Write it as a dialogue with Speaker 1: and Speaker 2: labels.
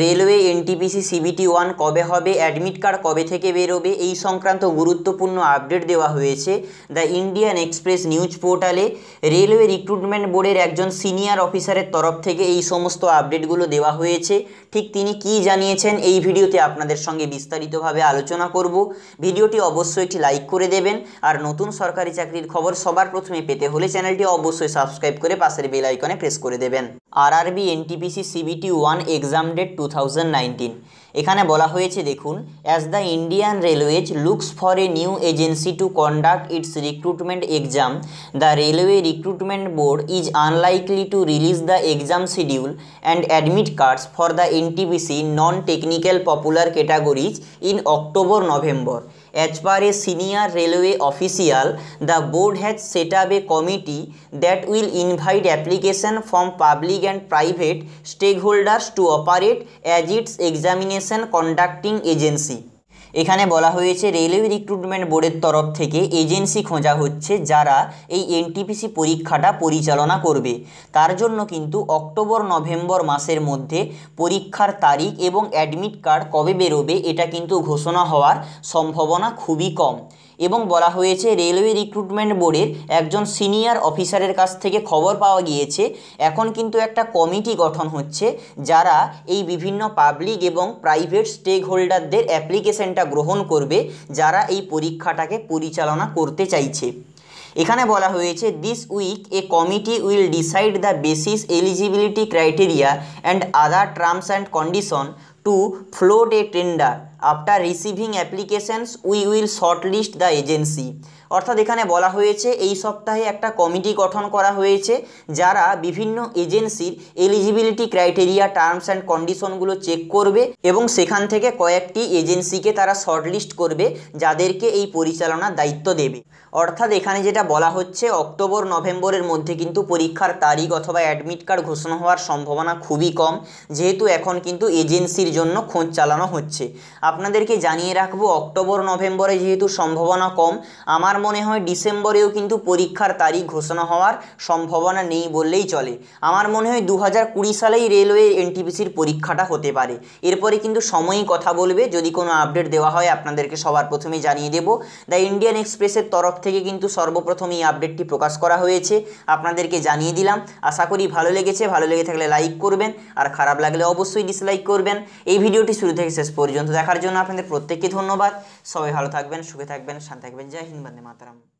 Speaker 1: Railway NTPC CBT one কবে হবে admit card কবে থেকে বেরোবে এই সংক্রান্ত গুরুত্বপূর্ণ আপডেট দেওয়া হয়েছে দ্য ইন্ডিয়ান এক্সপ্রেস নিউজ পোর্টালে রেলওয়ে রিক্রুটমেন্ট বোর্ডের একজন সিনিয়র অফিসারের তরফ থেকে এই সমস্ত আপডেটগুলো দেওয়া হয়েছে ঠিক তিনি কি জানিয়েছেন এই ভিডিওতে আপনাদের সঙ্গে বিস্তারিতভাবে আলোচনা করব ভিডিওটি অবশ্যই একটি লাইক করে দেবেন আর নতুন সরকারি চাকরির খবর সবার প্রথমে পেতে হলে চ্যানেলটি অবশ্যই সাবস্ক্রাইব করে পাশের বেল আইকনে প্রেস করে দেবেন RRB NTPC CBT one exam date to এখানে বলা হয়েছে দেখুন as the Indian Railways looks for a new agency to conduct its recruitment exam the railway recruitment board is unlikely to release the exam schedule and admit cards for the NTBC non technical popular categories in October November As per a senior railway official, the board has set up a committee that will invite application from public and private stakeholders to operate as its examination conducting agency. এখানে বলা হয়েছে railway recruitment বোর্ডের তরফ থেকে agency খোঁজা হচ্ছে যারা এই এনটিপিসি পরীক্ষাটা পরিচালনা করবে তার জন্য কিন্তু অক্টোবর নভেম্বর মাসের মধ্যে পরীক্ষার তারিখ এবং অ্যাডমিট কার্ড কবে বেরোবে এটা কিন্তু ঘোষণা হওয়ার সম্ভাবনা খুবই কম এবং বলা হয়েছে রেলওয়ে রিক্রুটমেন্ট বোর্ডের একজন সিনিয়র অফিসারের কাছ থেকে খবর পাওয়া গিয়েছে এখন কিন্তু একটা কমিটি গঠন হচ্ছে যারা এই বিভিন্ন পাবলিক এবং প্রাইভেট স্টেক হোল্ডারদের অ্যাপ্লিকেশনটা গ্রহণ করবে যারা এই পরীক্ষাটাকে পরিচালনা করতে চাইছে এখানে বলা হয়েছে this week a committee will decide the basis eligibility criteria and other terms and condition to float a tender after receiving applications we will shortlist the agency অর্থাৎ এখানে বলা হয়েছে এই সপ্তাহে একটা কমিটি গঠন করা হয়েছে যারা বিভিন্ন এজেন্সির এলিজিবিলিটি ক্রাইটেরিয়া টার্মস অ্যান্ড কন্ডিশনগুলো চেক করবে এবং সেখান থেকে কয়েকটি এজেন্সিকে তারা শর্টলিস্ট করবে যাদেরকে এই পরিচালনার দায়িত্ব দেবে অর্থাৎ এখানে যেটা বলা হচ্ছে অক্টোবর নভেম্বরের মধ্যে কিন্তু পরীক্ষার তারিখ অথবা অ্যাডমিট কার্ড ঘোষণা হওয়ার সম্ভাবনা খুবই কম যেহেতু এখন কিন্তু এজেন্সির জন্য খোঁজ চালানো হচ্ছে আপনাদেরকে জানিয়ে রাখবো অক্টোবর নভেম্বরে যেহেতু সম্ভাবনা কম আমার মনে হয় ডিসেম্বরেও কিন্তু পরীক্ষার তারিখ ঘোষণা হওয়ার সম্ভাবনা নেই বললেই চলে আমার মনে হয় দু সালেই রেলওয়ে এনটিপিসির পরীক্ষাটা হতে পারে এরপরে কিন্তু সময়ই কথা বলবে যদি কোনো আপডেট দেওয়া হয় আপনাদেরকে সবার প্রথমে জানিয়ে দেব দ্য ইন্ডিয়ান এক্সপ্রেসের তরফ থেকে কিন্তু সর্বপ্রথম এই আপডেটটি প্রকাশ করা হয়েছে আপনাদেরকে জানিয়ে দিলাম আশা করি ভালো লেগেছে ভালো লেগে থাকলে লাইক করবেন আর খারাপ লাগলে অবশ্যই ডিসলাইক করবেন এই ভিডিওটি শুরু থেকে শেষ পর্যন্ত দেখার জন্য আপনাদের প্রত্যেককে ধন্যবাদ সবাই ভালো থাকবেন সুখে থাকবেন শান্তি থাকবেন জয় হিন্দ বন্দে মাতারাম